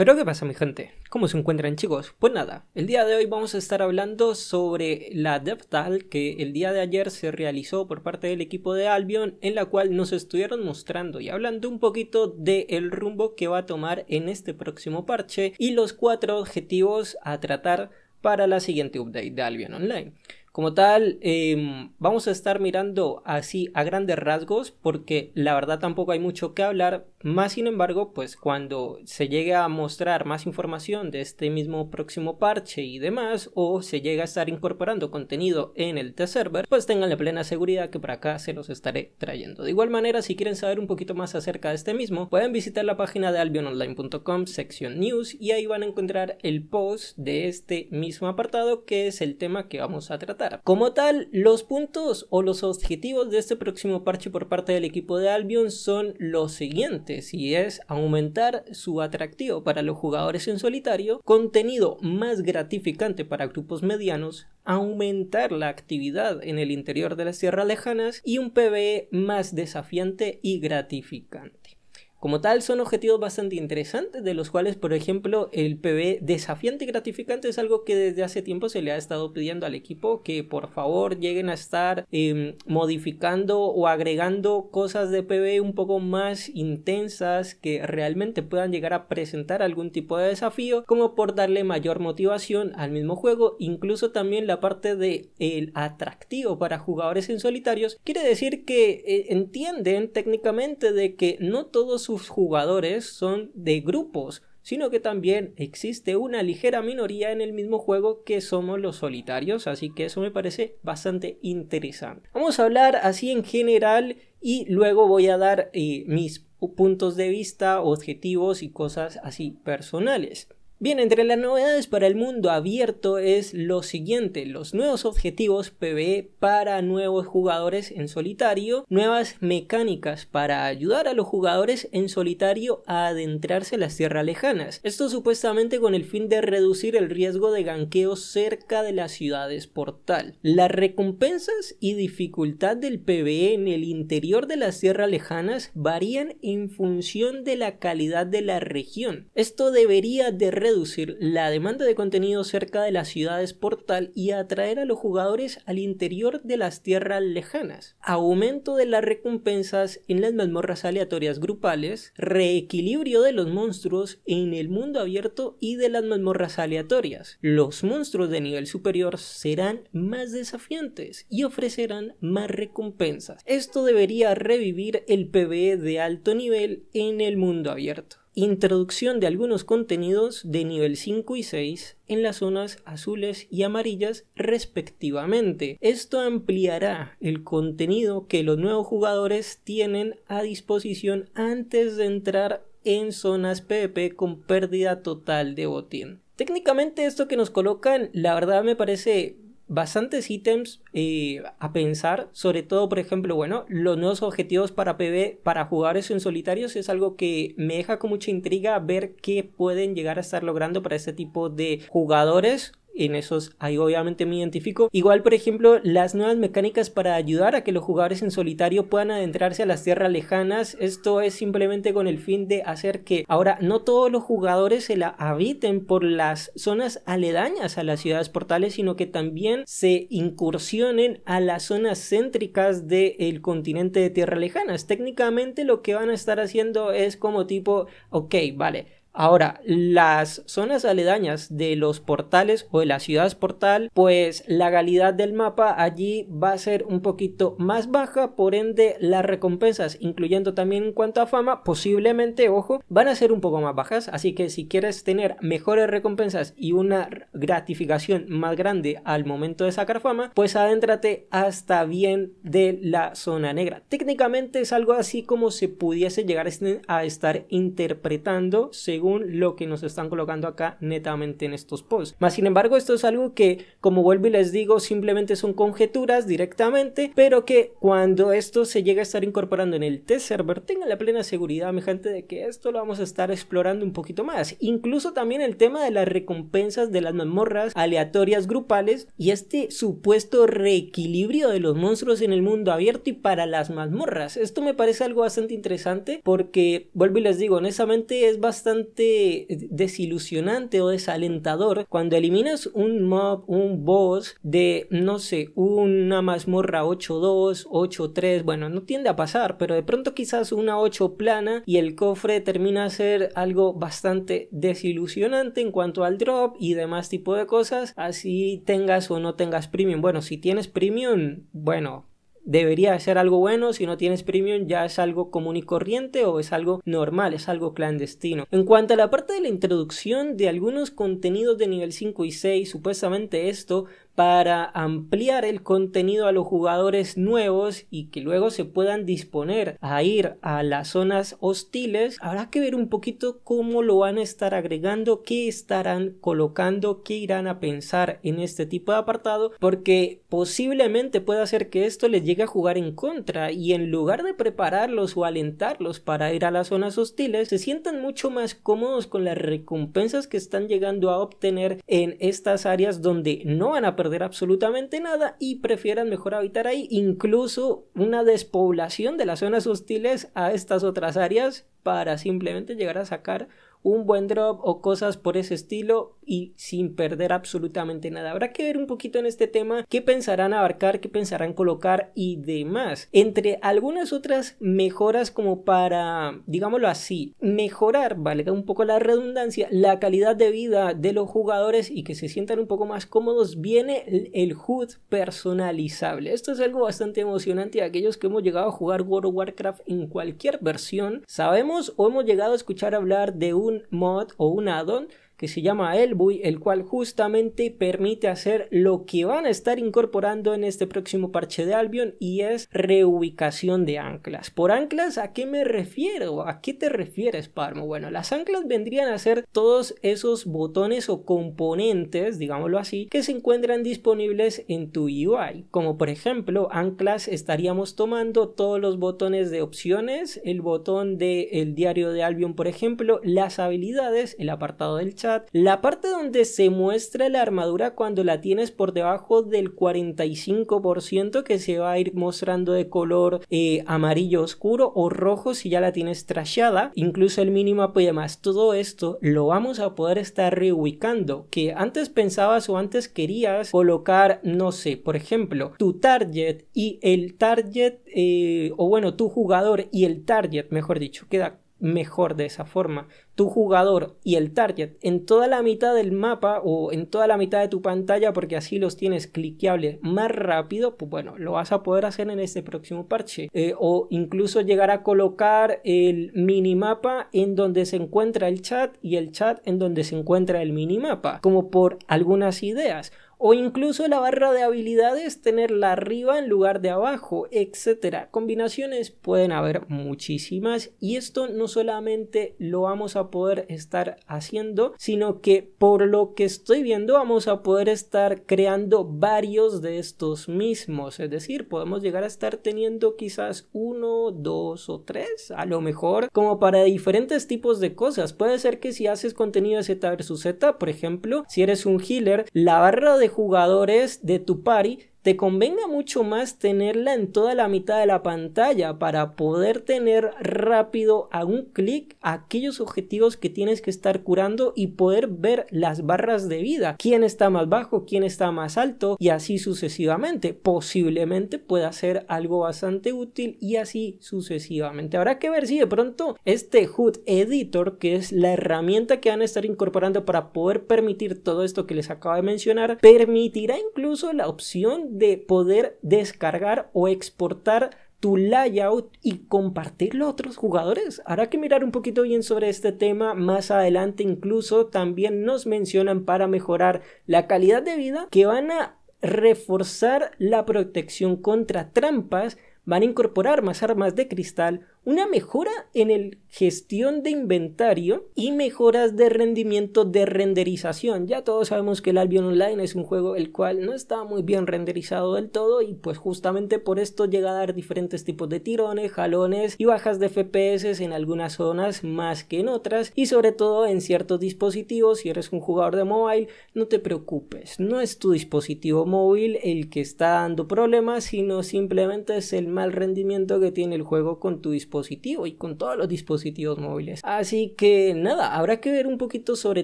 Pero ¿qué pasa mi gente? ¿Cómo se encuentran chicos? Pues nada, el día de hoy vamos a estar hablando sobre la DevTal que el día de ayer se realizó por parte del equipo de Albion en la cual nos estuvieron mostrando y hablando un poquito del el rumbo que va a tomar en este próximo parche y los cuatro objetivos a tratar para la siguiente update de Albion Online. Como tal, em, vamos a estar mirando así a grandes rasgos porque la verdad tampoco hay mucho que hablar, más sin embargo, pues cuando se llegue a mostrar más información de este mismo próximo parche y demás, o se llegue a estar incorporando contenido en el test server, pues tengan la plena seguridad que por acá se los estaré trayendo. De igual manera, si quieren saber un poquito más acerca de este mismo, pueden visitar la página de albiononline.com, sección news, y ahí van a encontrar el post de este mismo apartado que es el tema que vamos a tratar como tal, los puntos o los objetivos de este próximo parche por parte del equipo de Albion son los siguientes y es aumentar su atractivo para los jugadores en solitario, contenido más gratificante para grupos medianos, aumentar la actividad en el interior de las tierras lejanas y un PvE más desafiante y gratificante. Como tal, son objetivos bastante interesantes, de los cuales, por ejemplo, el PB desafiante y gratificante es algo que desde hace tiempo se le ha estado pidiendo al equipo que por favor lleguen a estar em, modificando o agregando cosas de PB un poco más intensas que realmente puedan llegar a presentar algún tipo de desafío, como por darle mayor motivación al mismo juego, incluso también la parte de el atractivo para jugadores en solitarios, quiere decir que eh, entienden técnicamente de que no todos sus jugadores son de grupos, sino que también existe una ligera minoría en el mismo juego que somos los solitarios, así que eso me parece bastante interesante. Vamos a hablar así en general y luego voy a dar eh, mis puntos de vista, objetivos y cosas así personales. Bien, entre las novedades para el mundo abierto es lo siguiente, los nuevos objetivos PvE para nuevos jugadores en solitario, nuevas mecánicas para ayudar a los jugadores en solitario a adentrarse en las tierras lejanas, esto supuestamente con el fin de reducir el riesgo de ganqueo cerca de las ciudades portal. Las recompensas y dificultad del PvE en el interior de las tierras lejanas varían en función de la calidad de la región, esto debería de reducir la demanda de contenido cerca de las ciudades portal y atraer a los jugadores al interior de las tierras lejanas. Aumento de las recompensas en las mazmorras aleatorias grupales, reequilibrio de los monstruos en el mundo abierto y de las mazmorras aleatorias. Los monstruos de nivel superior serán más desafiantes y ofrecerán más recompensas. Esto debería revivir el PvE de alto nivel en el mundo abierto introducción de algunos contenidos de nivel 5 y 6 en las zonas azules y amarillas respectivamente. Esto ampliará el contenido que los nuevos jugadores tienen a disposición antes de entrar en zonas PvP con pérdida total de botín. Técnicamente esto que nos colocan, la verdad me parece bastantes ítems eh, a pensar, sobre todo, por ejemplo, bueno, los nuevos objetivos para PB, para jugadores en solitarios, es algo que me deja con mucha intriga ver qué pueden llegar a estar logrando para este tipo de jugadores en esos ahí obviamente me identifico. Igual, por ejemplo, las nuevas mecánicas para ayudar a que los jugadores en solitario puedan adentrarse a las tierras lejanas. Esto es simplemente con el fin de hacer que ahora no todos los jugadores se la habiten por las zonas aledañas a las ciudades portales, sino que también se incursionen a las zonas céntricas del continente de tierras lejanas. Técnicamente lo que van a estar haciendo es como tipo, ok, vale, Ahora, las zonas aledañas de los portales o de las ciudades portal, pues la calidad del mapa allí va a ser un poquito más baja, por ende las recompensas, incluyendo también en cuanto a fama, posiblemente, ojo, van a ser un poco más bajas, así que si quieres tener mejores recompensas y una gratificación más grande al momento de sacar fama, pues adéntrate hasta bien de la zona negra. Técnicamente es algo así como se pudiese llegar a estar interpretando según según lo que nos están colocando acá netamente en estos posts. Más sin embargo, esto es algo que, como vuelvo y les digo, simplemente son conjeturas directamente, pero que cuando esto se llega a estar incorporando en el test server, Tenga la plena seguridad, mi gente, de que esto lo vamos a estar explorando un poquito más. Incluso también el tema de las recompensas de las mazmorras aleatorias grupales y este supuesto reequilibrio de los monstruos en el mundo abierto y para las mazmorras. Esto me parece algo bastante interesante porque, vuelvo y les digo, honestamente es bastante desilusionante o desalentador cuando eliminas un mob, un boss de, no sé, una mazmorra 8-2, 8-3, bueno, no tiende a pasar, pero de pronto quizás una 8 plana y el cofre termina a ser algo bastante desilusionante en cuanto al drop y demás tipo de cosas, así tengas o no tengas premium. Bueno, si tienes premium, bueno, debería ser algo bueno, si no tienes premium ya es algo común y corriente o es algo normal, es algo clandestino. En cuanto a la parte de la introducción de algunos contenidos de nivel 5 y 6, supuestamente esto para ampliar el contenido a los jugadores nuevos y que luego se puedan disponer a ir a las zonas hostiles, habrá que ver un poquito cómo lo van a estar agregando, qué estarán colocando, qué irán a pensar en este tipo de apartado, porque posiblemente pueda ser que esto les llegue a jugar en contra y en lugar de prepararlos o alentarlos para ir a las zonas hostiles, se sientan mucho más cómodos con las recompensas que están llegando a obtener en estas áreas donde no van a perder absolutamente nada y prefieran mejor habitar ahí, incluso una despoblación de las zonas hostiles a estas otras áreas para simplemente llegar a sacar un buen drop o cosas por ese estilo y sin perder absolutamente nada. Habrá que ver un poquito en este tema qué pensarán abarcar, qué pensarán colocar y demás. Entre algunas otras mejoras como para, digámoslo así, mejorar, Vale un poco la redundancia, la calidad de vida de los jugadores y que se sientan un poco más cómodos, viene el, HUD personalizable. Esto es algo bastante emocionante. Aquellos que hemos llegado a jugar World of Warcraft en cualquier versión, sabemos o hemos llegado a escuchar hablar de un un mod o un addon que se llama Elbuy, el cual justamente permite hacer lo que van a estar incorporando en este próximo parche de Albion y es reubicación de anclas. Por anclas, ¿a qué me refiero? ¿A qué te refieres, Parmo? Bueno, las anclas vendrían a ser todos esos botones o componentes, digámoslo así, que se encuentran disponibles en tu UI. Como por ejemplo, anclas estaríamos tomando todos los botones de opciones, el botón del diario de Albion, por ejemplo, las habilidades, el apartado del chat, la parte donde se muestra la armadura cuando la tienes por debajo del 45% que se va a ir mostrando de color eh, amarillo oscuro o rojo si ya la tienes trashada, incluso el mínimo y demás. Todo esto lo vamos a poder estar reubicando, que antes pensabas o antes querías colocar, no sé, por ejemplo, tu target y el target, eh, o bueno, tu jugador y el target, mejor dicho, queda mejor de esa forma. Tu jugador y el target en toda la mitad del mapa o en toda la mitad de tu pantalla porque así los tienes cliqueables más rápido, pues bueno, lo vas a poder hacer en este próximo parche. Eh, o incluso llegar a colocar el minimapa en donde se encuentra el chat y el chat en donde se encuentra el minimapa, como por algunas ideas o incluso la barra de habilidades tenerla arriba en lugar de abajo, Etcétera, Combinaciones pueden haber muchísimas y esto no solamente lo vamos a poder estar haciendo, sino que por lo que estoy viendo vamos a poder estar creando varios de estos mismos, es decir, podemos llegar a estar teniendo quizás uno, dos o tres, a lo mejor como para diferentes tipos de cosas. Puede ser que si haces contenido Z versus Z, por ejemplo, si eres un healer, la barra de jugadores de tu party te convenga mucho más tenerla en toda la mitad de la pantalla para poder tener rápido a un clic aquellos objetivos que tienes que estar curando y poder ver las barras de vida, quién está más bajo, quién está más alto y así sucesivamente. Posiblemente pueda ser algo bastante útil y así sucesivamente. Habrá que ver si de pronto este HUD Editor, que es la herramienta que van a estar incorporando para poder permitir todo esto que les acabo de mencionar, permitirá incluso la opción de poder descargar o exportar tu layout y compartirlo a otros jugadores. Habrá que mirar un poquito bien sobre este tema más adelante. Incluso también nos mencionan para mejorar la calidad de vida que van a reforzar la protección contra trampas, van a incorporar más armas de cristal, una mejora en el gestión de inventario y mejoras de rendimiento de renderización. Ya todos sabemos que el Albion Online es un juego el cual no está muy bien renderizado del todo y pues justamente por esto llega a dar diferentes tipos de tirones, jalones y bajas de FPS en algunas zonas más que en otras y sobre todo en ciertos dispositivos si eres un jugador de móvil no te preocupes, no es tu dispositivo móvil el que está dando problemas sino simplemente es el mal rendimiento que tiene el juego con tu dispositivo y con todos los dispositivos móviles. Así que nada, habrá que ver un poquito sobre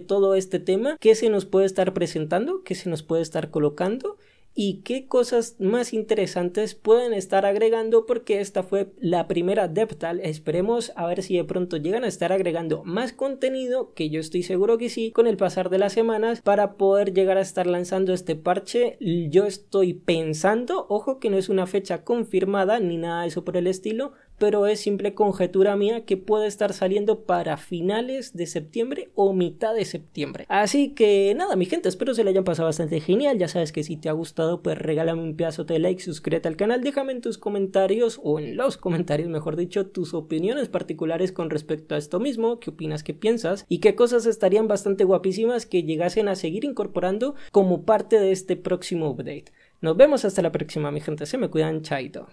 todo este tema, qué se nos puede estar presentando, qué se nos puede estar colocando y qué cosas más interesantes pueden estar agregando porque esta fue la primera Deptal. Esperemos a ver si de pronto llegan a estar agregando más contenido, que yo estoy seguro que sí, con el pasar de las semanas para poder llegar a estar lanzando este parche. Yo estoy pensando, ojo que no es una fecha confirmada ni nada de eso por el estilo, pero es simple conjetura mía que puede estar saliendo para finales de septiembre o mitad de septiembre. Así que nada, mi gente, espero se le hayan pasado bastante genial. Ya sabes que si te ha gustado, pues regálame un pedazo de like, suscríbete al canal, déjame en tus comentarios o en los comentarios, mejor dicho, tus opiniones particulares con respecto a esto mismo, qué opinas, qué piensas y qué cosas estarían bastante guapísimas que llegasen a seguir incorporando como parte de este próximo update. Nos vemos hasta la próxima, mi gente. Se me cuidan, chaito.